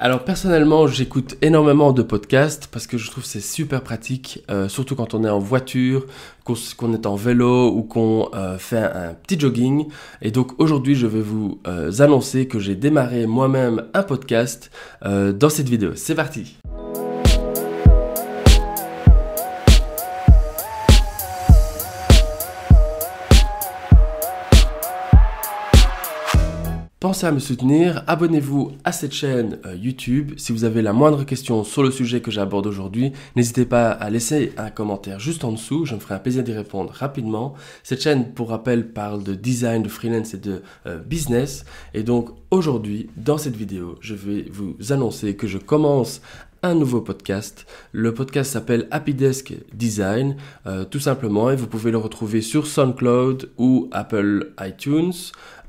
Alors personnellement, j'écoute énormément de podcasts parce que je trouve c'est super pratique, euh, surtout quand on est en voiture, qu'on est en vélo ou qu'on euh, fait un, petit jogging. Et donc aujourd'hui, je vais vous euh, annoncer que j'ai démarré moi-même un podcast dans cette vidéo. C'est parti. Pensez à me soutenir, abonnez-vous à cette chaîne euh, YouTube. Si vous avez la moindre question sur le sujet que j'aborde aujourd'hui, n'hésitez pas à laisser un commentaire juste en dessous, je me ferai un plaisir d'y répondre rapidement. Cette chaîne, pour rappel, parle de design, de freelance et de euh, business. Et donc aujourd'hui, dans cette vidéo, je vais vous annoncer que je commence un nouveau podcast. Le podcast s'appelle Happy Desk Design, euh, tout simplement, et vous pouvez le retrouver sur SoundCloud ou Apple iTunes.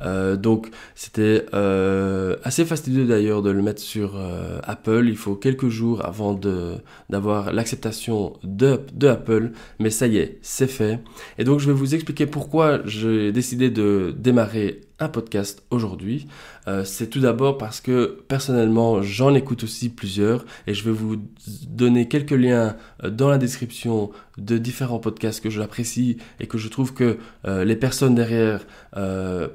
Euh, donc c'était euh, assez fastidieux d'ailleurs de le mettre sur Apple. Il faut quelques jours avant de, d'avoir l'acceptation de, de Apple, mais ça y est, c'est fait. Et donc je vais vous expliquer pourquoi j'ai décidé de démarrer un podcast aujourd'hui. Euh, c'est tout d'abord parce que personnellement j'en écoute aussi plusieurs et je vais vous donner quelques liens euh, dans la description de différents podcasts que je l'apprécie et que je trouve que euh, les personnes derrière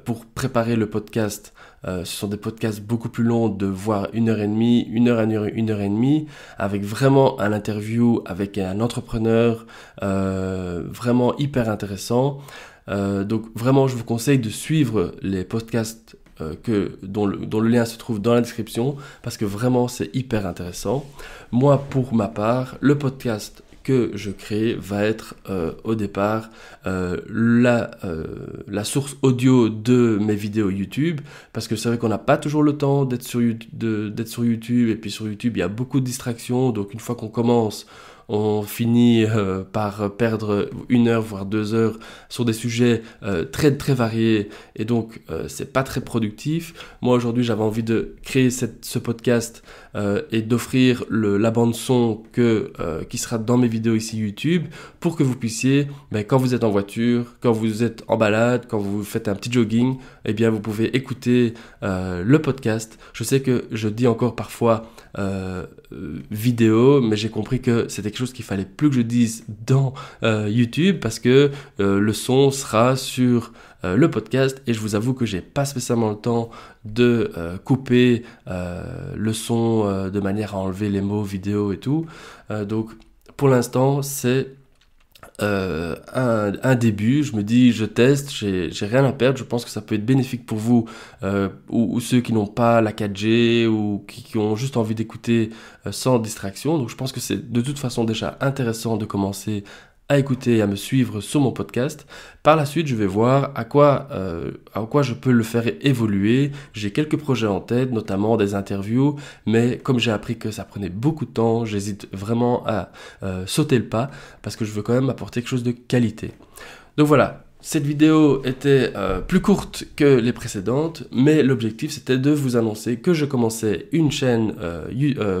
pour préparer le podcast ce sont des podcasts beaucoup plus longs de voir une heure et demie, une heure, une heure, une heure et demie, avec vraiment un interview avec un entrepreneur, vraiment hyper intéressant. Euh, donc vraiment, je vous conseille de suivre les podcasts euh, que, dont le, lien se trouve dans la description, parce que vraiment, c'est hyper intéressant. Moi, pour ma part, le podcast que je crée va être euh, au départ la, source audio de mes vidéos YouTube, parce que c'est vrai qu'on n'a pas toujours le temps d'être sur YouTube, et puis sur YouTube, il y a beaucoup de distractions, donc une fois qu'on commence, on finit euh, par perdre une heure voire deux heures sur des sujets euh, très très variés et donc euh, c'est pas très productif. Moi aujourd'hui j'avais envie de créer ce podcast et d'offrir la bande son que, qui sera dans mes vidéos ici YouTube pour que vous puissiez ben, quand vous êtes en voiture, quand vous êtes en balade, quand vous faites un petit jogging, eh bien vous pouvez écouter le podcast. Je sais que je dis encore parfois vidéo mais j'ai compris que c'était chose qu'il fallait plus que je dise dans euh, YouTube parce que euh, le son sera sur euh, le podcast et je vous avoue que j'ai pas spécialement le temps de couper le son de manière à enlever les mots vidéo et tout. donc pour l'instant, c'est euh, un, début, je me dis je teste, j'ai rien à perdre, je pense que ça peut être bénéfique pour vous euh, ou, ceux qui n'ont pas la 4G ou qui, ont juste envie d'écouter euh, sans distraction. Donc je pense que c'est de toute façon déjà intéressant de commencer à écouter et à me suivre sur mon podcast. Par la suite, je vais voir à quoi, à euh, quoi je peux le faire évoluer. J'ai quelques projets en tête, notamment des interviews, mais comme j'ai appris que ça prenait beaucoup de temps, j'hésite vraiment à euh, sauter le pas parce que je veux quand même apporter quelque chose de qualité. Donc voilà, cette vidéo était euh, plus courte que les précédentes, mais l'objectif c'était de vous annoncer que je commençais une chaîne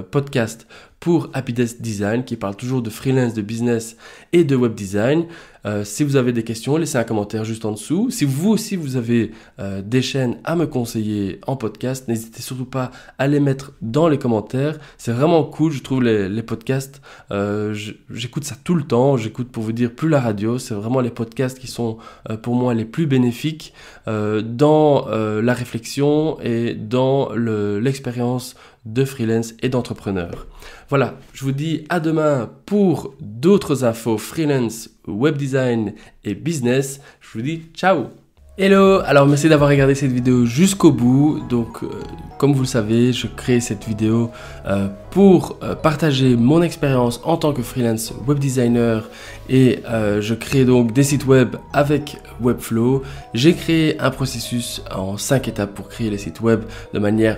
podcast pour Happy Desk Design qui parle toujours de freelance, de business et de web design. Euh, si vous avez des questions, laissez un commentaire juste en dessous. Si vous aussi vous avez euh, des chaînes à me conseiller en podcast, n'hésitez surtout pas à les mettre dans les commentaires. C'est vraiment cool, je trouve les, podcasts, euh, j'écoute ça tout le temps, j'écoute pour vous dire plus la radio, c'est vraiment les podcasts qui sont pour moi les plus bénéfiques dans la réflexion et dans l'expérience de freelance et d'entrepreneur. Voilà, je vous dis à demain pour d'autres infos freelance, web design et business. Je vous dis ciao Hello, alors merci d'avoir regardé cette vidéo jusqu'au bout. Donc, euh, comme vous le savez, je crée cette vidéo euh, pour euh, partager mon expérience en tant que freelance web designer et je crée donc des sites web avec Webflow. J'ai créé un processus en 5 étapes pour créer les sites web de manière